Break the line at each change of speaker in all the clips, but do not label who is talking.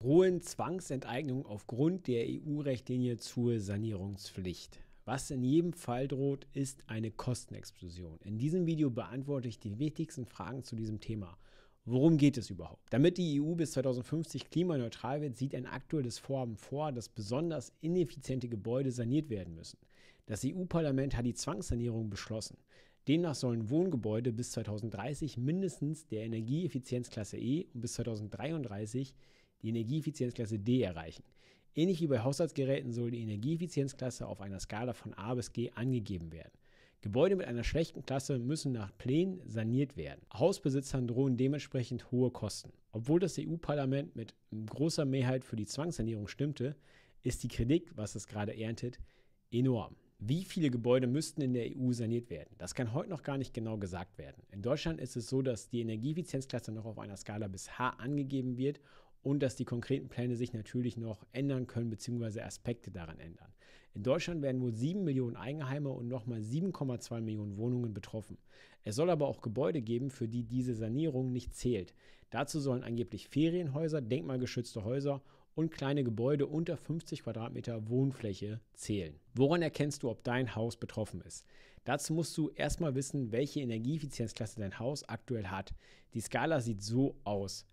Drohen Zwangsenteignungen aufgrund der EU-Rechtlinie zur Sanierungspflicht. Was in jedem Fall droht, ist eine Kostenexplosion. In diesem Video beantworte ich die wichtigsten Fragen zu diesem Thema. Worum geht es überhaupt? Damit die EU bis 2050 klimaneutral wird, sieht ein aktuelles Vorhaben vor, dass besonders ineffiziente Gebäude saniert werden müssen. Das EU-Parlament hat die Zwangssanierung beschlossen. Demnach sollen Wohngebäude bis 2030 mindestens der Energieeffizienzklasse E und bis 2033 die Energieeffizienzklasse D erreichen. Ähnlich wie bei Haushaltsgeräten soll die Energieeffizienzklasse auf einer Skala von A bis G angegeben werden. Gebäude mit einer schlechten Klasse müssen nach Plänen saniert werden. Hausbesitzern drohen dementsprechend hohe Kosten. Obwohl das EU-Parlament mit großer Mehrheit für die Zwangssanierung stimmte, ist die Kritik, was es gerade erntet, enorm. Wie viele Gebäude müssten in der EU saniert werden? Das kann heute noch gar nicht genau gesagt werden. In Deutschland ist es so, dass die Energieeffizienzklasse noch auf einer Skala bis H angegeben wird und dass die konkreten Pläne sich natürlich noch ändern können bzw. Aspekte daran ändern. In Deutschland werden wohl 7 Millionen Eigenheime und nochmal 7,2 Millionen Wohnungen betroffen. Es soll aber auch Gebäude geben, für die diese Sanierung nicht zählt. Dazu sollen angeblich Ferienhäuser, denkmalgeschützte Häuser und kleine Gebäude unter 50 Quadratmeter Wohnfläche zählen. Woran erkennst du, ob dein Haus betroffen ist? Dazu musst du erstmal wissen, welche Energieeffizienzklasse dein Haus aktuell hat. Die Skala sieht so aus.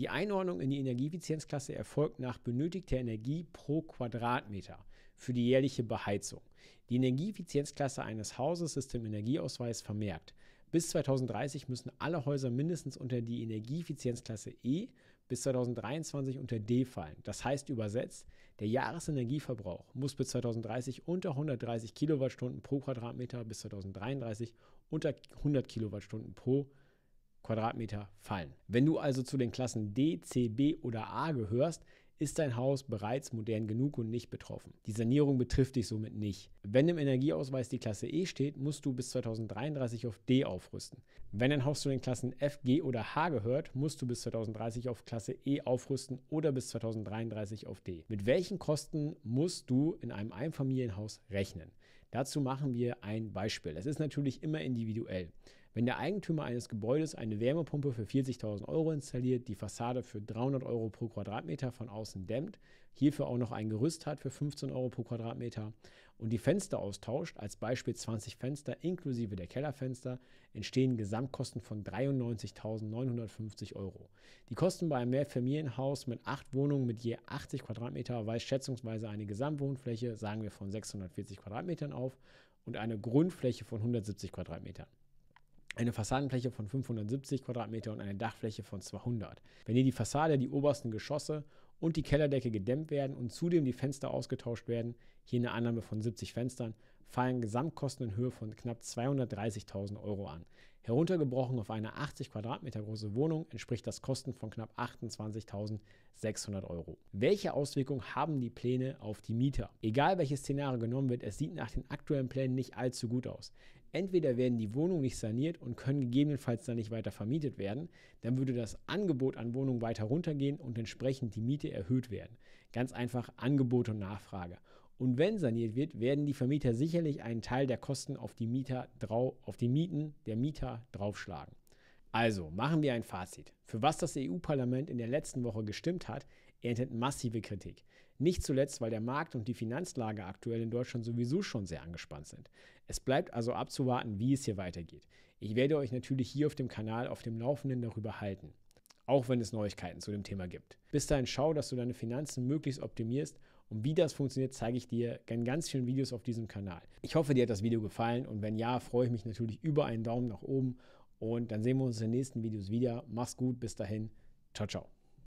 Die Einordnung in die Energieeffizienzklasse erfolgt nach benötigter Energie pro Quadratmeter für die jährliche Beheizung. Die Energieeffizienzklasse eines Hauses ist im Energieausweis vermerkt. Bis 2030 müssen alle Häuser mindestens unter die Energieeffizienzklasse E, bis 2023 unter D fallen. Das heißt übersetzt, der Jahresenergieverbrauch muss bis 2030 unter 130 Kilowattstunden pro Quadratmeter, bis 2033 unter 100 Kilowattstunden pro Quadratmeter. Quadratmeter fallen. Wenn du also zu den Klassen D, C, B oder A gehörst, ist dein Haus bereits modern genug und nicht betroffen. Die Sanierung betrifft dich somit nicht. Wenn im Energieausweis die Klasse E steht, musst du bis 2033 auf D aufrüsten. Wenn dein Haus zu den Klassen F, G oder H gehört, musst du bis 2030 auf Klasse E aufrüsten oder bis 2033 auf D. Mit welchen Kosten musst du in einem Einfamilienhaus rechnen? Dazu machen wir ein Beispiel. Es ist natürlich immer individuell. Wenn der Eigentümer eines Gebäudes eine Wärmepumpe für 40.000 Euro installiert, die Fassade für 300 Euro pro Quadratmeter von außen dämmt, hierfür auch noch ein Gerüst hat für 15 Euro pro Quadratmeter und die Fenster austauscht, als Beispiel 20 Fenster inklusive der Kellerfenster, entstehen Gesamtkosten von 93.950 Euro. Die Kosten bei einem Mehrfamilienhaus mit 8 Wohnungen mit je 80 Quadratmeter weist schätzungsweise eine Gesamtwohnfläche, sagen wir von 640 Quadratmetern auf und eine Grundfläche von 170 Quadratmetern eine Fassadenfläche von 570 Quadratmeter und eine Dachfläche von 200. Wenn hier die Fassade, die obersten Geschosse und die Kellerdecke gedämmt werden und zudem die Fenster ausgetauscht werden, hier eine Annahme von 70 Fenstern, fallen Gesamtkosten in Höhe von knapp 230.000 Euro an. Heruntergebrochen auf eine 80 Quadratmeter große Wohnung entspricht das Kosten von knapp 28.600 Euro. Welche Auswirkungen haben die Pläne auf die Mieter? Egal welches Szenario genommen wird, es sieht nach den aktuellen Plänen nicht allzu gut aus. Entweder werden die Wohnungen nicht saniert und können gegebenenfalls dann nicht weiter vermietet werden, dann würde das Angebot an Wohnungen weiter runtergehen und entsprechend die Miete erhöht werden. Ganz einfach Angebot und Nachfrage. Und wenn saniert wird, werden die Vermieter sicherlich einen Teil der Kosten auf die, Mieter drau auf die Mieten der Mieter draufschlagen. Also machen wir ein Fazit. Für was das EU-Parlament in der letzten Woche gestimmt hat, erntet massive Kritik. Nicht zuletzt, weil der Markt und die Finanzlage aktuell in Deutschland sowieso schon sehr angespannt sind. Es bleibt also abzuwarten, wie es hier weitergeht. Ich werde euch natürlich hier auf dem Kanal auf dem Laufenden darüber halten, auch wenn es Neuigkeiten zu dem Thema gibt. Bis dahin schau, dass du deine Finanzen möglichst optimierst und wie das funktioniert, zeige ich dir in ganz vielen Videos auf diesem Kanal. Ich hoffe, dir hat das Video gefallen und wenn ja, freue ich mich natürlich über einen Daumen nach oben und dann sehen wir uns in den nächsten Videos wieder. Mach's gut, bis dahin. Ciao, ciao.